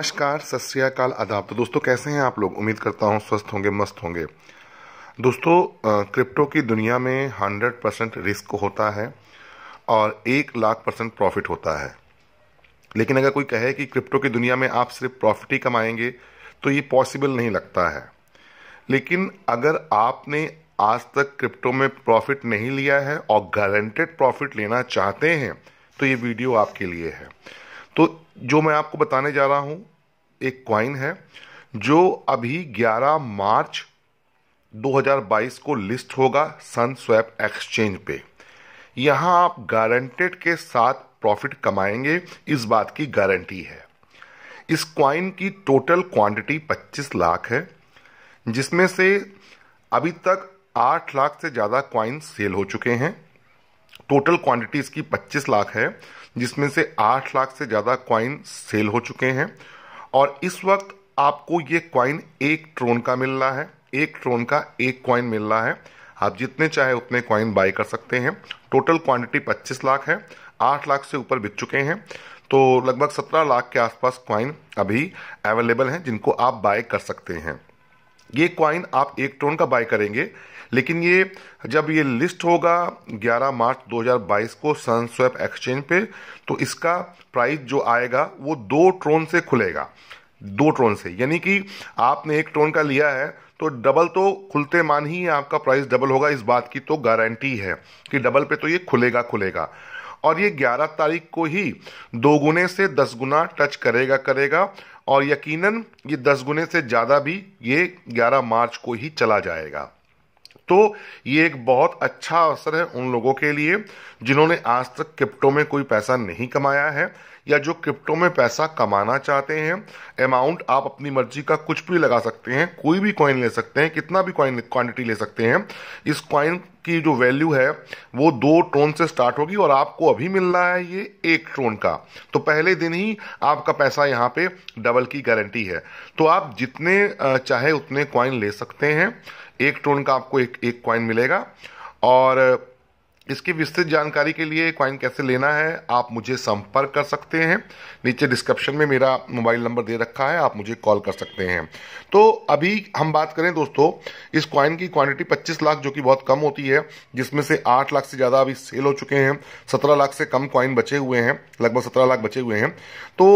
नमस्कार सत श्रीकाल आदाब तो दोस्तों कैसे हैं आप लोग उम्मीद करता हूं स्वस्थ होंगे मस्त होंगे दोस्तों क्रिप्टो की दुनिया में 100 परसेंट रिस्क होता है और एक लाख परसेंट प्रॉफिट होता है लेकिन अगर कोई कहे कि क्रिप्टो की दुनिया में आप सिर्फ प्रॉफिट ही कमाएंगे तो ये पॉसिबल नहीं लगता है लेकिन अगर आपने आज तक क्रिप्टो में प्रॉफिट नहीं लिया है और गारंटेड प्रॉफिट लेना चाहते हैं तो ये वीडियो आपके लिए है तो जो मैं आपको बताने जा रहा हूं एक क्वाइन है जो अभी 11 मार्च 2022 को लिस्ट होगा सन स्वैप एक्सचेंज पे यहां आप गारंटेड के साथ प्रॉफिट कमाएंगे इस बात की गारंटी है इस क्वाइन की टोटल क्वांटिटी 25 लाख है जिसमें से अभी तक 8 लाख से ज़्यादा क्वाइन सेल हो चुके हैं टोटल क्वांटिटी इसकी 25 लाख है जिसमें से 8 लाख से ज़्यादा क्वाइन सेल हो चुके हैं और इस वक्त आपको ये क्वाइन एक ट्रोन का मिल रहा है एक ट्रोन का एक क्वाइन मिल रहा है आप जितने चाहे उतने क्वाइन बाय कर सकते हैं टोटल क्वांटिटी 25 लाख है 8 लाख से ऊपर बिक चुके हैं तो लगभग 17 लाख के आसपास क्वाइन अभी अवेलेबल हैं जिनको आप बाय कर सकते हैं ये क्वाइन आप एक ट्रोन का बाय करेंगे लेकिन ये जब ये लिस्ट होगा 11 मार्च 2022 को सन स्वेप एक्सचेंज पे तो इसका प्राइस जो आएगा वो दो ट्रोन से खुलेगा दो ट्रोन से यानी कि आपने एक ट्रोन का लिया है तो डबल तो खुलते मान ही आपका प्राइस डबल होगा इस बात की तो गारंटी है कि डबल पे तो ये खुलेगा खुलेगा और ये 11 तारीख को ही दोगुने से दस गुना टच करेगा करेगा और यकीनन ये दस गुने से ज़्यादा भी ये 11 मार्च को ही चला जाएगा तो ये एक बहुत अच्छा अवसर है उन लोगों के लिए जिन्होंने आज तक क्रिप्टो में कोई पैसा नहीं कमाया है या जो क्रिप्टो में पैसा कमाना चाहते हैं अमाउंट आप अपनी मर्जी का कुछ भी लगा सकते हैं कोई भी कॉइन ले सकते हैं कितना भी कॉइन क्वांटिटी ले सकते हैं इस कॉइन की जो वैल्यू है वो दो टोन से स्टार्ट होगी और आपको अभी मिल रहा है ये एक ट्रोन का तो पहले दिन ही आपका पैसा यहाँ पे डबल की गारंटी है तो आप जितने चाहे उतने कॉइन ले सकते हैं एक टोन का आपको एक एक कॉइन मिलेगा और इसकी विस्तृत जानकारी के लिए क्वाइन कैसे लेना है आप मुझे संपर्क कर सकते हैं नीचे डिस्क्रिप्शन में मेरा मोबाइल नंबर दे रखा है आप मुझे कॉल कर सकते हैं तो अभी हम बात करें दोस्तों इस क्वाइन की क्वांटिटी 25 लाख जो कि बहुत कम होती है जिसमें से 8 लाख से ज़्यादा अभी सेल हो चुके हैं 17 लाख से कम क्वाइन बचे हुए हैं लगभग सत्रह लाख बचे हुए हैं तो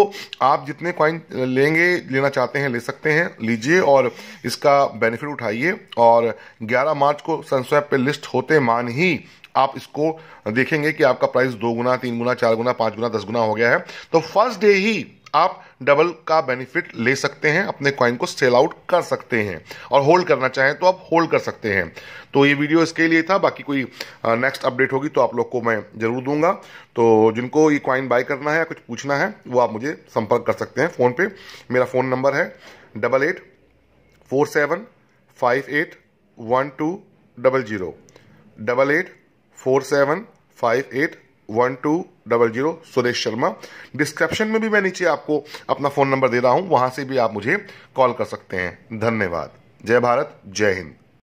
आप जितने क्वाइन लेंगे लेना चाहते हैं ले सकते हैं लीजिए और इसका बेनिफिट उठाइए और ग्यारह मार्च को सनस्वैप पर लिस्ट होते मान ही आप इसको देखेंगे कि आपका प्राइस दो गुना तीन गुना चार गुना पाँच गुना दस गुना हो गया है तो फर्स्ट डे ही आप डबल का बेनिफिट ले सकते हैं अपने क्वाइन को सेल आउट कर सकते हैं और होल्ड करना चाहें तो आप होल्ड कर सकते हैं तो ये वीडियो इसके लिए था बाकी कोई नेक्स्ट अपडेट होगी तो आप लोग को मैं ज़रूर दूंगा तो जिनको ये कॉइन बाय करना है या कुछ पूछना है वो आप मुझे संपर्क कर सकते हैं फ़ोन पे मेरा फ़ोन नंबर है double eight four seven five eight one two double zero double eight four seven five eight one two double zero Suresh Sharma description में भी मैं नीचे आपको अपना फ़ोन नंबर दे रहा हूं वहां से भी आप मुझे कॉल कर सकते हैं धन्यवाद जय भारत जय हिंद